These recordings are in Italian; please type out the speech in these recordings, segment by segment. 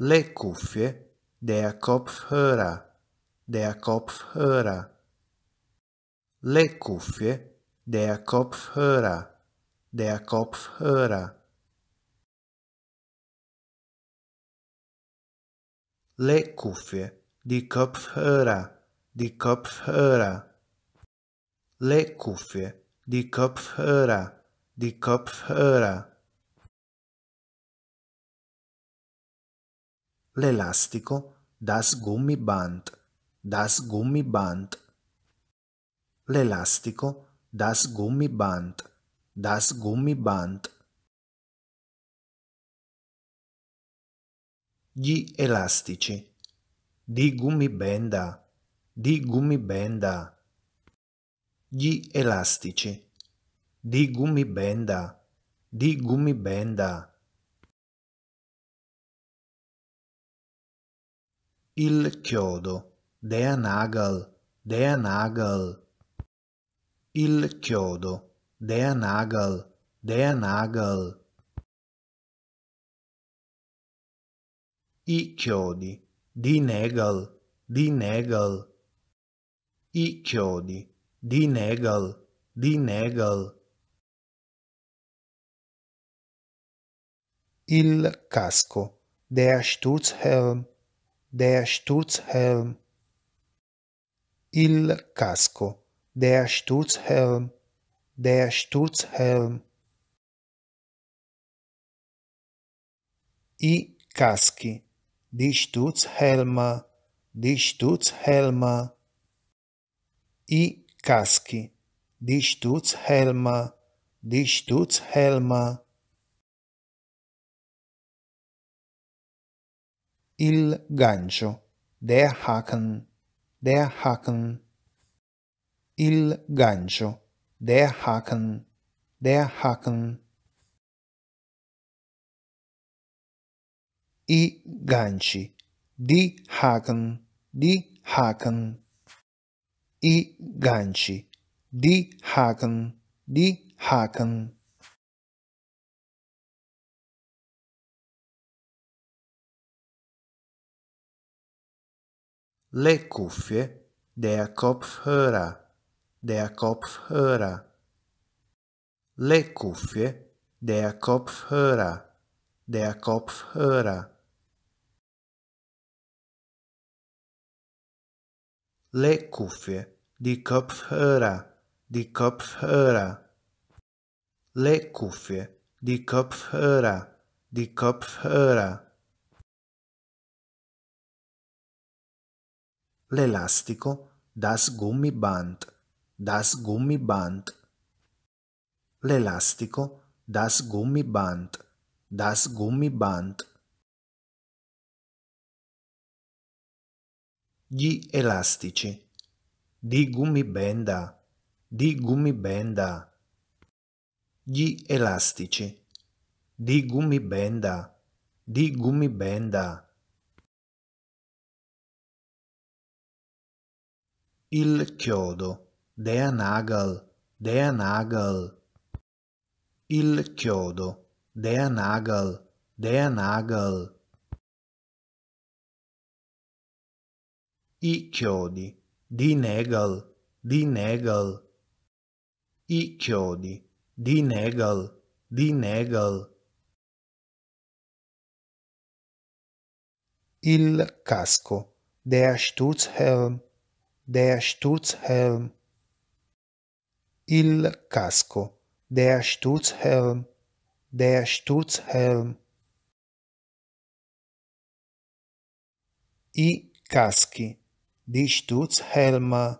le cuffie, der Kopfhörer, der Kopfhörer. Le cuffie, der Kopfhörer, der Kopfhörer. Le cuffie, die Kopfhörer, die Kopfhörer. Le cuffie, die Kopfhörer, die Kopfhörer. l'elastico, das Gummiband, das Gummiband. L'elastico, das Gummiband, das Gummiband. Gli elastici, di gummibenda, di gummibenda. Gli elastici, di gummibenda, di gummibenda. il chiodo, der Nagel, der Nagel. Il chiodo, der Nagel, der Nagel. I chiodi, di Nagel, di Nagel. I chiodi, di Nagel, di Nagel. Il casco, der Sturzhelm, der Sturzhelm. Il casco, der Sturzhelm, der Sturzhelm. I caschi, die Sturzhelme, die Sturzhelme. I caschi, die Sturzhelme, die Sturzhelme. il gancio, der Haken, der Haken. Il gancio, der Haken, der Haken. I ganci, di Haken, di Haken. I ganci, di Haken, di Haken. le cuffie, der Kopfhörer, der Kopfhörer, le cuffie, der Kopfhörer, der Kopfhörer. Le cuffie, die Kopfhörer, die Kopfhörer. Le cuffie, die Kopfhörer, die Kopfhörer. l'elastico, das Gummiband, das Gummiband. L'elastico, das Gummiband, das Gummiband. Gli elastici, di gummibenda, di gummibenda. Gli elastici, di gummibenda, di gummibenda. il chiodo, der Nagel, der Nagel. Il chiodo, der Nagel, der Nagel. I chiodi, di Nägel, di Nägel. I chiodi, di Nägel, di Nägel. Il casco, der Sturzhelm, der Sturzhelm. Il casco, der Sturzhelm, der Sturzhelm. I caschi, die Sturzhelme,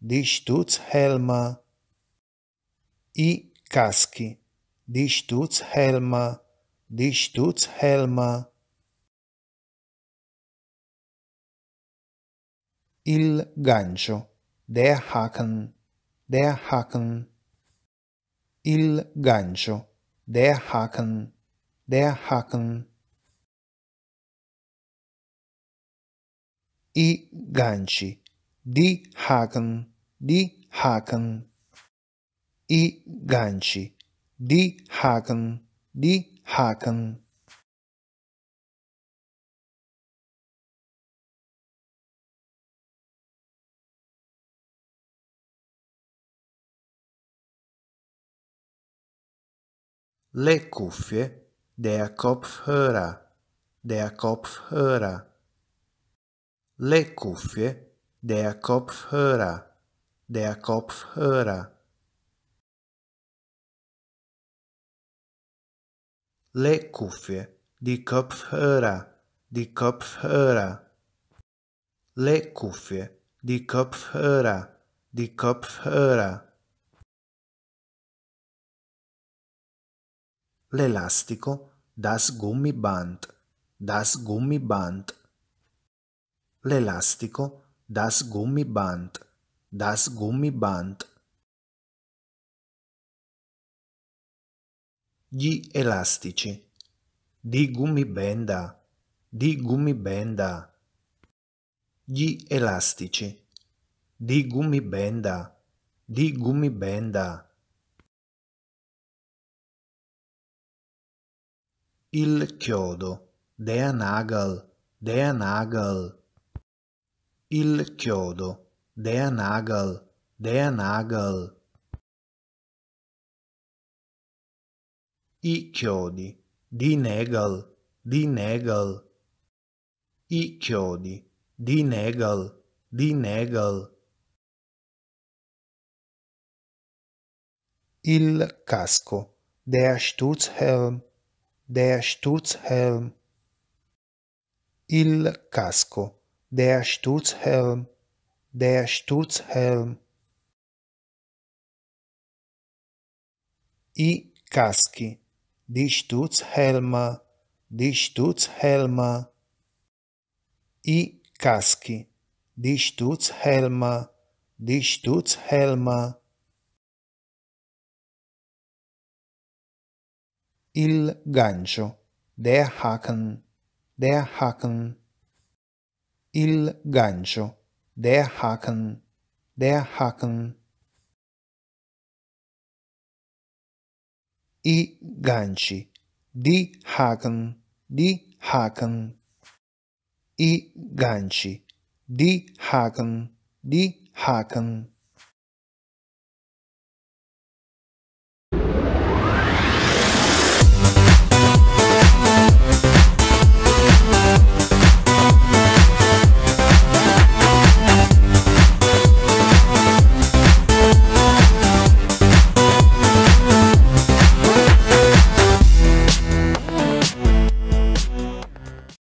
die Sturzhelme. I caschi, die Sturzhelme, die Sturzhelme. il gancio, der Haken, der Haken, il gancio, der Haken, der Haken, i ganci, di Haken, di Haken, i ganci, di Haken, di Haken. Le cuffie der Kopfhörer, der Kopfhörer. Le cuffie der Kopfhörer, der Kopfhörer. Le cuffie, di Kopfhörer, di Kopfhörer. Le cuffie, di Kopfhörer, di Kopfhörer. l'elastico, das Gummiband, das Gummiband. L'elastico, das Gummiband, das Gummiband. Gli elastici, di gummibenda, di gummibenda. Gli elastici, di gummibenda, di gummibenda. Il chiodo. Der Nagel. Der Nagel. Il chiodo. Der Nagel. Der Nagel. I chiodi. di Nägel. di Nägel. I chiodi. di Nägel. di Nägel. Il casco. Der Sturzhelm der Sturzhelm. Il casco, der Sturzhelm, der Sturzhelm. I caschi, die Sturzhelme, die Sturzhelme. I caschi, die Sturzhelme, die Sturzhelme. il gancio, der Haken, der Haken. Il gancio, der Haken, der Haken. I ganci, di Haken, di Haken. I ganci, di Haken, di Haken.